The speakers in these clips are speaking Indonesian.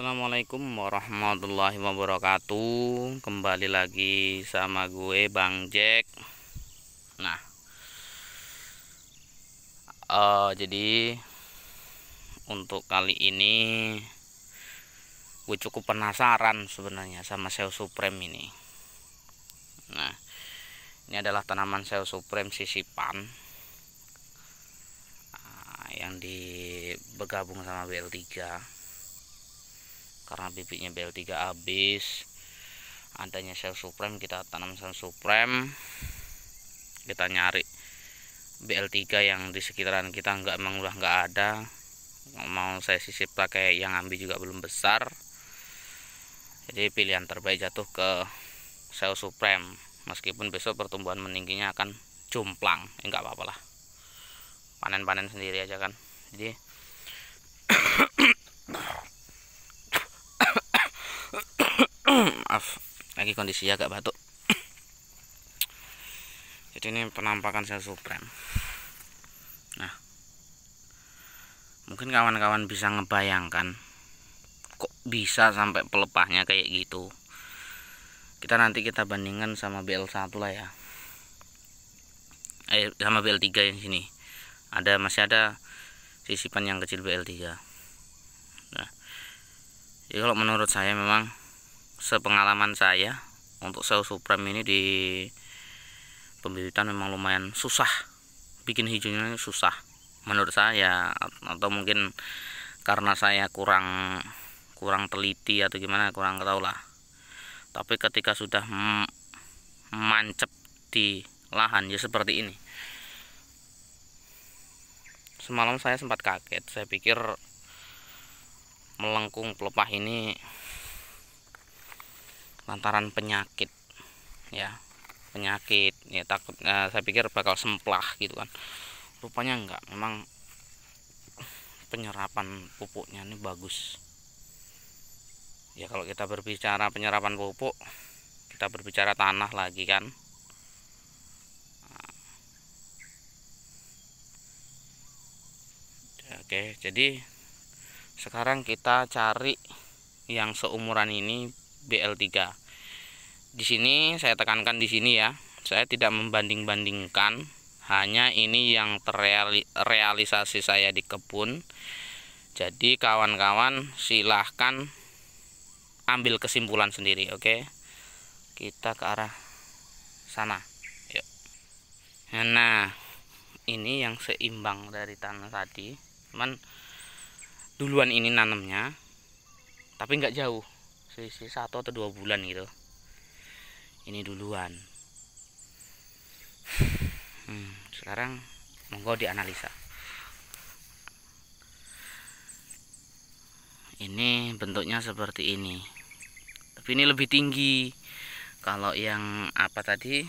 Assalamualaikum warahmatullahi wabarakatuh Kembali lagi sama gue Bang Jack Nah uh, Jadi Untuk kali ini Gue cukup penasaran sebenarnya sama Seo Supreme ini Nah Ini adalah tanaman Seo Supreme sisipan uh, Yang di bergabung sama BL3 karena bibitnya BL3 habis adanya sel supreme kita tanam sel supreme kita nyari BL3 yang di sekitaran kita nggak emang udah nggak ada mau saya sisip pakai yang ambil juga belum besar jadi pilihan terbaik jatuh ke sel supreme meskipun besok pertumbuhan meningginya akan cumplang, enggak ya eh, apa-apalah panen-panen sendiri aja kan jadi maaf lagi kondisi agak batuk jadi ini penampakan sel suprem nah mungkin kawan-kawan bisa ngebayangkan kok bisa sampai pelepahnya kayak gitu kita nanti kita bandingkan sama BL1 lah ya eh sama BL3 yang sini ada masih ada sisipan yang kecil BL3 nah jadi kalau menurut saya memang sepengalaman saya untuk sel supreme ini di pembibitan memang lumayan susah bikin hijaunya susah menurut saya atau mungkin karena saya kurang kurang teliti atau gimana kurang tahu lah tapi ketika sudah mancep di lahan ya seperti ini semalam saya sempat kaget saya pikir melengkung pelepah ini lantaran penyakit ya penyakit ya takut eh, saya pikir bakal semplah gitu kan rupanya enggak memang penyerapan pupuknya ini bagus ya kalau kita berbicara penyerapan pupuk kita berbicara tanah lagi kan nah. Oke jadi sekarang kita cari yang seumuran ini BL3 di sini saya tekankan di sini ya saya tidak membanding-bandingkan hanya ini yang terrealisasi saya di kebun jadi kawan-kawan silahkan ambil kesimpulan sendiri oke okay? kita ke arah sana yuk nah ini yang seimbang dari tanah tadi cuman duluan ini nanamnya tapi nggak jauh sisi satu atau dua bulan gitu ini duluan hmm, sekarang monggo dianalisa ini bentuknya seperti ini tapi ini lebih tinggi kalau yang apa tadi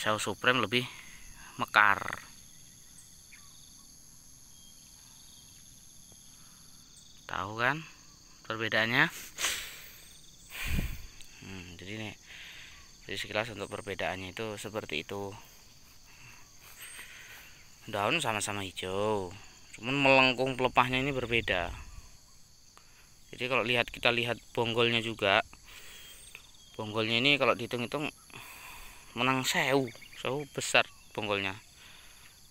Xiao Supreme lebih mekar tahu kan perbedaannya jadi nih jadi sekilas untuk perbedaannya itu seperti itu daun sama-sama hijau cuman melengkung pelepahnya ini berbeda jadi kalau lihat kita lihat bonggolnya juga bonggolnya ini kalau dihitung-hitung menang sewu sewu besar bonggolnya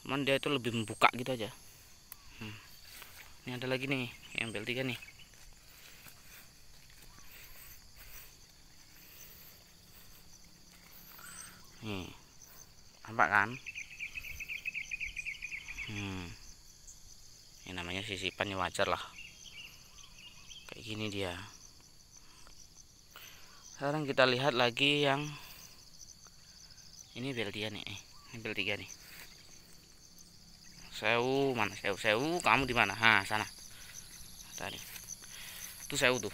cuman dia itu lebih membuka gitu aja hmm. ini ada lagi nih yang bel tiga nih Nih. Hmm. Nampak kan? Hmm. Ini namanya sisipan yang wajar lah. Kayak gini dia. Sekarang kita lihat lagi yang ini bel dia nih. Eh, ini bel tiga nih. Sewu mana sewu sewu kamu di mana? Ha, sana. Tadi. Itu sewu tuh.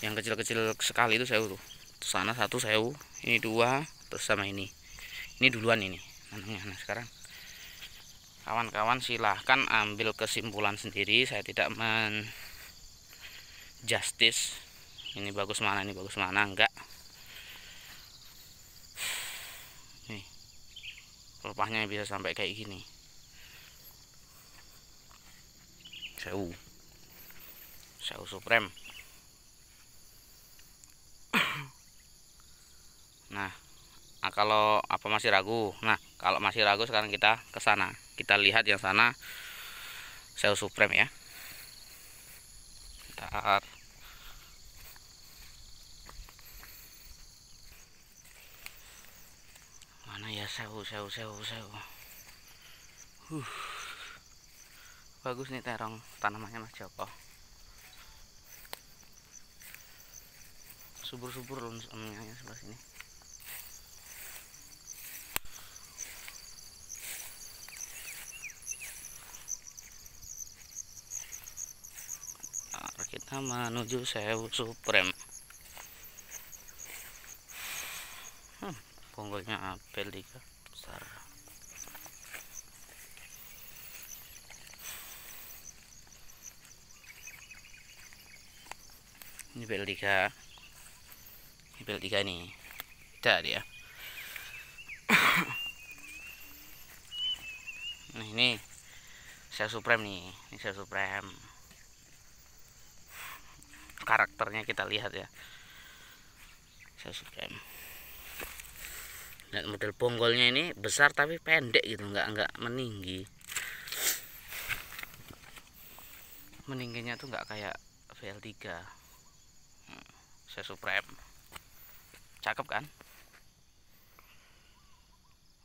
Yang kecil-kecil sekali itu sewu tuh sana satu sewu ini dua terus sama ini ini duluan ini nanamnya nah sekarang kawan-kawan silahkan ambil kesimpulan sendiri saya tidak men justice ini bagus mana ini bagus mana enggak nih pelepahnya bisa sampai kayak gini sewu sewu supreme Nah, nah kalau apa masih ragu? Nah, kalau masih ragu sekarang kita ke sana. Kita lihat yang sana Seus Supreme ya. Bentar. Mana ya sewu, sewu, sewu, sewu. Huh. Bagus nih terong tanamannya Mas Joko. subur-subur lunsumnya sebelah sini. kita menuju Sewu Supreme hmm, bonggolnya apel tiga besar ini bel tiga ini bel tiga nih tidak dia ya. nah ini saya supreme nih ini saya supreme karakternya kita lihat ya subscribe lihat model bonggolnya ini besar tapi pendek gitu nggak nggak meninggi meningginya tuh nggak kayak VL3 hmm, saya subscribe cakep kan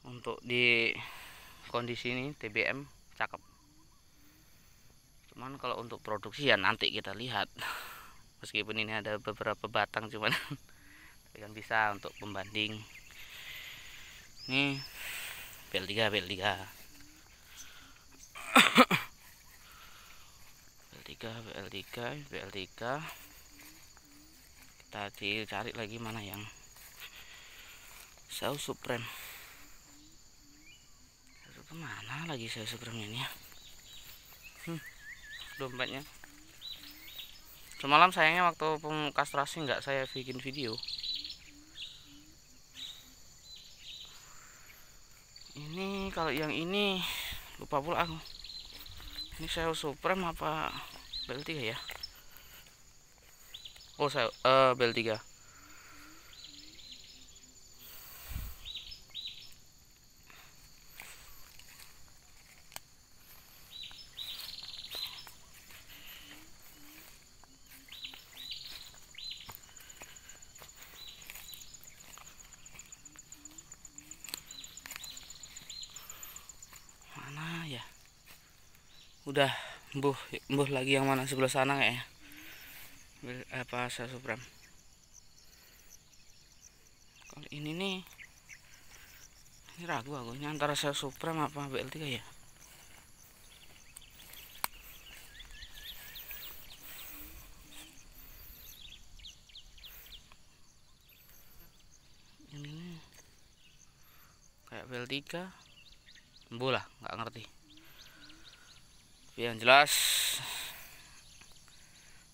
untuk di kondisi ini TBM cakep cuman kalau untuk produksi ya nanti kita lihat meskipun ini ada beberapa batang cuman tapi kan bisa untuk pembanding ini bel 3 bel 3 bel 3 bel 3 bel 3 kita cari lagi mana yang saus supreme kemana lagi saus supreme ini ya hmm, dompetnya semalam sayangnya waktu kastrasi nggak saya bikin video ini kalau yang ini lupa pula aku ini saya supreme apa bel 3 ya oh saya uh, eh, bel 3 udah embuh embuh lagi yang mana sebelah sana kayaknya apa supram kalau ini nih ini ragu aku ini antara supram apa BL3 ya ini kayak BL3 lah nggak ngerti tapi yang jelas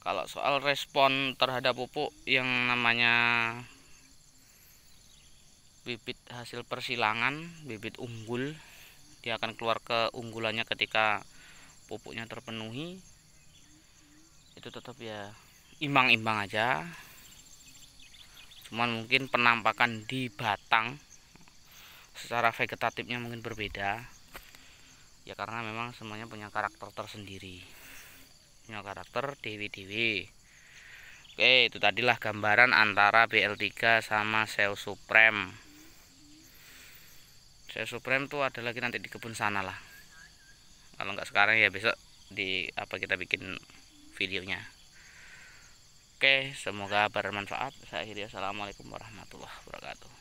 kalau soal respon terhadap pupuk yang namanya bibit hasil persilangan bibit unggul dia akan keluar ke unggulannya ketika pupuknya terpenuhi itu tetap ya imbang-imbang aja cuman mungkin penampakan di batang secara vegetatifnya mungkin berbeda ya karena memang semuanya punya karakter tersendiri punya karakter dewi-dewi oke itu tadilah gambaran antara BL3 sama Seo Supreme Seo Supreme tuh ada lagi nanti di kebun sana lah kalau nggak sekarang ya besok di apa kita bikin videonya oke semoga bermanfaat saya akhiri assalamualaikum warahmatullahi wabarakatuh